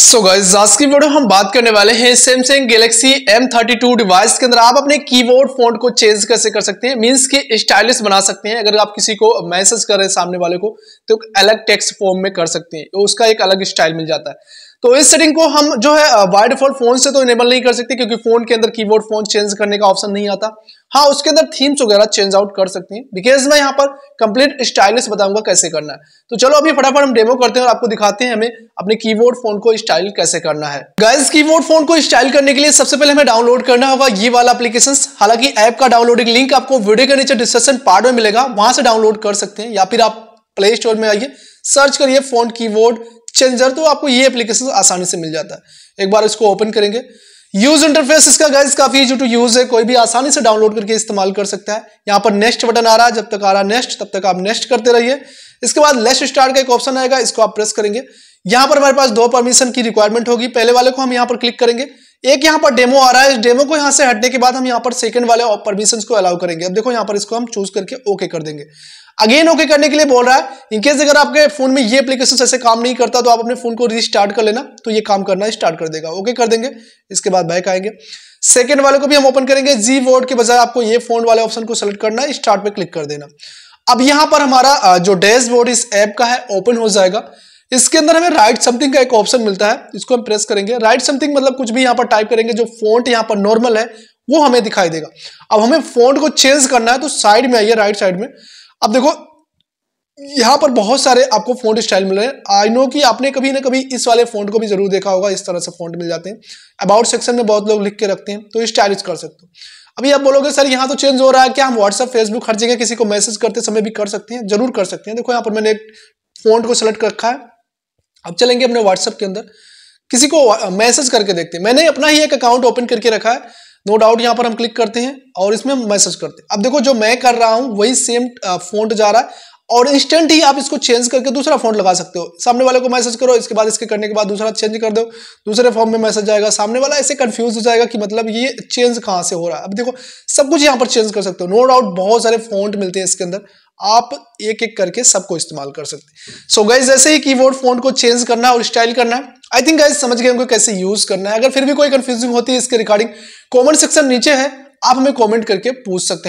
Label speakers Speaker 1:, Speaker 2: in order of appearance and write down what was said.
Speaker 1: so guys आज की video हम बात करने वाले हैं सैमसंग गैलेक्सी M32 डिवाइस के अंदर आप अपने कीबोर्ड फॉन्ट को चेंज कैसे कर सकते हैं मींस के स्टाइलिश बना सकते हैं अगर आप किसी को मैसेज कर रहे हैं सामने वाले को तो अलग टेक्स्ट फॉर्म में कर सकते हैं उसका एक अलग स्टाइल मिल जाता है तो इस सेटिंग को हम जो है बाय डिफॉल्ट फोन से तो इनेबल नहीं कर सकते क्योंकि फोन के अंदर कीबोर्ड फोन चेंज करने का ऑप्शन नहीं आता हाँ उसके अंदर थीम्स वगैरह चेंज आउट कर सकते हैं बिकॉज मैं यहाँ पर कंप्लीट स्टाइलिश बताऊंगा कैसे करना है तो चलो अभी फटाफट हम डेमो करते हैं और आपको दिखाते हैं हमें अपने कीबोर्ड फोन को स्टाइल कैसे करना है गर्ल्स कीबोर्ड फोन को स्टाइल करने के लिए सबसे पहले हमें डाउनलोड करना होगा ये वाला एप्लीकेशन हालांकि ऐप का डाउनलोडिंग लिंक आपको वीडियो के नीचे डिस्क्रिप्शन पार्ट में मिलेगा वहां से डाउनलोड कर सकते हैं या फिर आप प्ले स्टोर में आइए सर्च करिए फोन कीबोर्ड चेंजर तो आपको ये एप्लीकेशन आसानी से मिल जाता है एक बार इसको ओपन करेंगे यूज इंटरफेस इसका गाइज काफी इजी टू यूज है कोई भी आसानी से डाउनलोड करके इस्तेमाल कर सकता है यहाँ पर नेक्स्ट बटन आ रहा है जब तक आ रहा है नेक्स्ट तब तक आप नेक्स्ट करते रहिए इसके बाद लेस्ट स्टार्ट का एक ऑप्शन आएगा इसको आप प्रेस करेंगे यहाँ पर हमारे पास दो परमिशन की रिक्वायरमेंट होगी पहले वाले को हम यहाँ पर क्लिक करेंगे एक यहाँ पर डेमो आ रहा है इस डेमो को यहाँ से हटने के बाद हम यहाँ पर सेकंड वाले परमिशन को अलाउ करेंगे अब देखो यहाँ पर इसको हम चूज करके ओके कर देंगे अगेन ओके करने के लिए बोल रहा है इनकेस अगर आपके फोन में ये एप्लीकेशन ऐसे काम नहीं करता तो आप अपने फोन को रिस्टार्ट कर लेना तो ये काम करना स्टार्ट कर देगा ओके कर देंगे इसके बाद बैक आएंगे सेकेंड वाले को भी हम ओपन करेंगे जी वोड के बजाय आपको ये फोन वाले ऑप्शन को सेलेक्ट करना है स्टार्ट पर क्लिक कर देना अब यहाँ पर हमारा जो डैश इस ऐप का है ओपन हो जाएगा इसके अंदर हमें राइट समथिंग का एक ऑप्शन मिलता है इसको हम प्रेस करेंगे राइट समथिंग मतलब कुछ भी यहाँ पर टाइप करेंगे जो फोन यहाँ पर नॉर्मल है वो हमें दिखाई देगा अब हमें फोन को चेंज करना है तो साइड में आइए राइट साइड में अब देखो यहाँ पर बहुत सारे आपको फोन स्टाइल मिल रहे हैं आई नो कि आपने कभी ना कभी इस वाले फोन को भी जरूर देखा होगा इस तरह से फोन मिल जाते हैं अबाउट सेक्शन में बहुत लोग लिख के रखते हैं तो स्टाइलिश कर सकते हो अभी आप बोलोगे सर यहाँ तो चेंज हो रहा है क्या हम व्हाट्सअप फेसबुक हर जगह किसी को मैसेज करते समय भी कर सकते हैं जरूर कर सकते हैं देखो यहाँ पर मैंने एक फोन को सेलेक्ट रखा है अब चलेंगे अपने व्हाट्सएप के अंदर किसी को मैसेज करके देखते हैं मैंने अपना ही एक अकाउंट ओपन करके रखा है नो डाउट यहाँ पर हम क्लिक करते हैं और इसमें मैसेज करते हैं अब देखो जो मैं कर रहा हूँ वही सेम फोन जा रहा है और इंस्टेंट ही आप इसको चेंज करके दूसरा फोन लगा सकते हो सामने वाले को मैसेज करो इसके बाद इसके करने के बाद दूसरा चेंज कर दो दूसरे फॉर्म में मैसेज आएगा सामने वाला ऐसे कंफ्यूज हो जाएगा कि मतलब ये चेंज कहाँ से हो रहा है अब देखो सब कुछ यहाँ पर चेंज कर सकते हो नो डाउट बहुत सारे फोन मिलते हैं इसके अंदर आप एक एक करके सबको इस्तेमाल कर सकते हैं सो गाइज जैसे ही कीबोर्ड फोन को चेंज करना है और स्टाइल करना है आई थिंक गाइज समझ गए हमको कैसे यूज करना है अगर फिर भी कोई कंफ्यूजिंग होती है इसके रिगार्डिंग कॉमेंट सेक्शन नीचे है आप हमें कॉमेंट करके पूछ सकते हैं